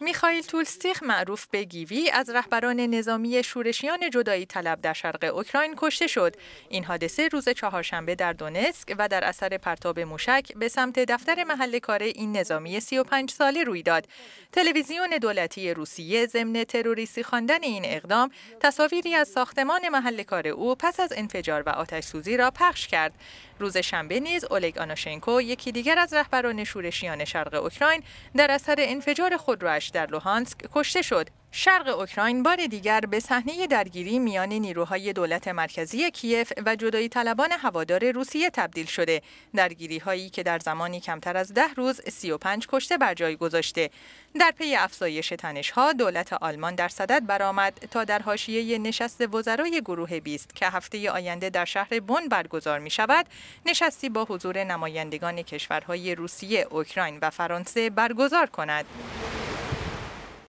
میخائیل تولستیخ معروف به گیوی از رهبران نظامی شورشیان جدایی طلب در شرق اوکراین کشته شد این حادثه روز چهارشنبه در دونسک و در اثر پرتاب موشک به سمت دفتر محل کار این نظامی 35 ساله روی داد تلویزیون دولتی روسیه ضمن تروریستی خواندن این اقدام تصاویری از ساختمان محل کار او پس از انفجار و آتش سوزی را پخش کرد روز شنبه نیز اولگ آناشنکو یکی دیگر از رهبران شورشیان شرق اوکراین در اثر انفجار خودروش در لوهانسک کشته شد شرق اوکراین بار دیگر به صحنه درگیری میان نیروهای دولت مرکزی کیف و جدایی طلبان هوادار روسیه تبدیل شده درگیری هایی که در زمانی کمتر از ده روز 35 کشته بر جای گذاشته در پی افزایش تنش دولت آلمان در صدد برآمد تا در حاشیه نشست وزرای گروه 20 که هفته آینده در شهر بن برگزار می شود نشستی با حضور نمایندگان کشورهای روسیه اوکراین و فرانسه برگزار کند